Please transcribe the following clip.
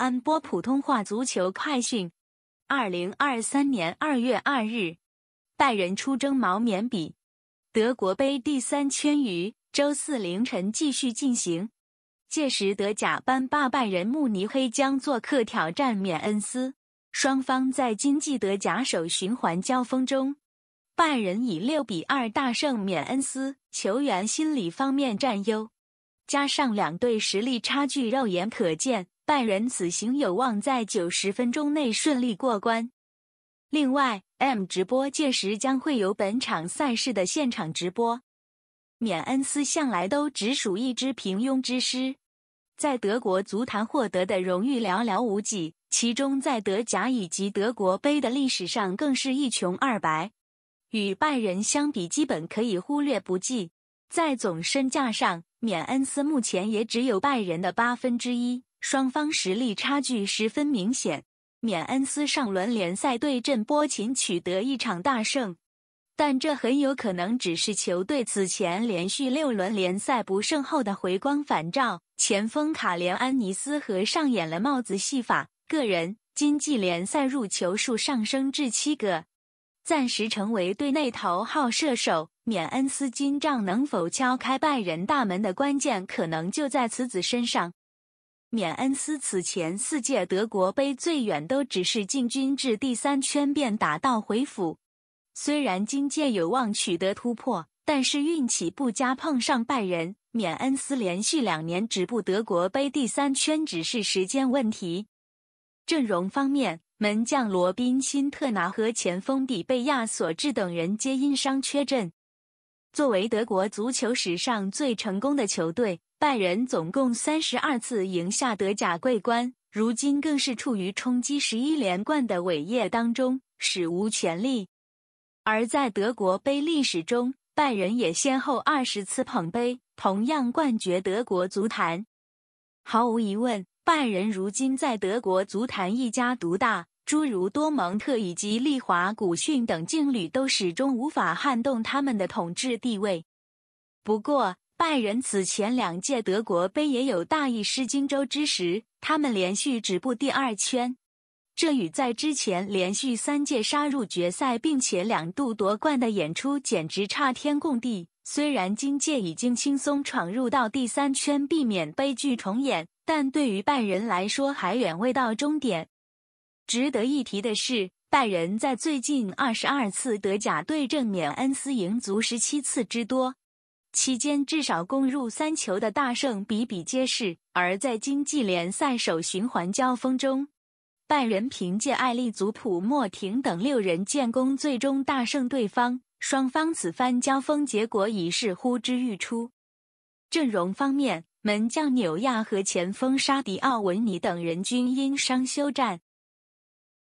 安播普通话足球快讯，二零二三年二月二日，拜仁出征毛缅比，德国杯第三圈于周四凌晨继续进行，届时德甲班霸拜仁慕尼黑将做客挑战缅恩斯，双方在经济德甲首循环交锋中，拜仁以六比二大胜缅恩斯，球员心理方面占优，加上两队实力差距肉眼可见。拜仁此行有望在九十分钟内顺利过关。另外，M 直播届时将会有本场赛事的现场直播。缅恩斯向来都只属一支平庸之师，在德国足坛获得的荣誉寥寥无几，其中在德甲以及德国杯的历史上更是一穷二白，与拜仁相比，基本可以忽略不计。在总身价上，缅恩斯目前也只有拜仁的八分之一。双方实力差距十分明显。缅恩斯上轮联赛对阵波琴取得一场大胜，但这很有可能只是球队此前连续六轮联赛不胜后的回光返照。前锋卡连安尼斯和上演了帽子戏法，个人今季联赛入球数上升至七个，暂时成为队内头号射手。缅恩斯金帐能否敲开拜仁大门的关键，可能就在此子身上。缅恩斯此前四届德国杯最远都只是进军至第三圈便打道回府，虽然今届有望取得突破，但是运气不佳碰上拜仁，缅恩斯连续两年止步德国杯第三圈只是时间问题。阵容方面，门将罗宾·辛特拿和前锋比贝亚索治等人皆因伤缺阵。作为德国足球史上最成功的球队，拜仁总共三十二次赢下德甲桂冠，如今更是处于冲击十一连冠的伟业当中，史无前例。而在德国杯历史中，拜仁也先后二十次捧杯，同样冠绝德国足坛。毫无疑问，拜仁如今在德国足坛一家独大。诸如多蒙特以及利华古逊等劲旅都始终无法撼动他们的统治地位。不过，拜仁此前两届德国杯也有大意失荆州之时，他们连续止步第二圈，这与在之前连续三届杀入决赛并且两度夺冠的演出简直差天共地。虽然今届已经轻松闯入到第三圈，避免悲剧重演，但对于拜仁来说还远未到终点。值得一提的是，拜仁在最近二十二次德甲对阵缅恩斯赢足十七次之多，期间至少攻入三球的大胜比比皆是。而在经济联赛首循环交锋中，拜仁凭借艾利祖普、莫廷等六人建功，最终大胜对方。双方此番交锋结果已是呼之欲出。阵容方面，门将纽亚和前锋沙迪奥文尼等人均因伤休战。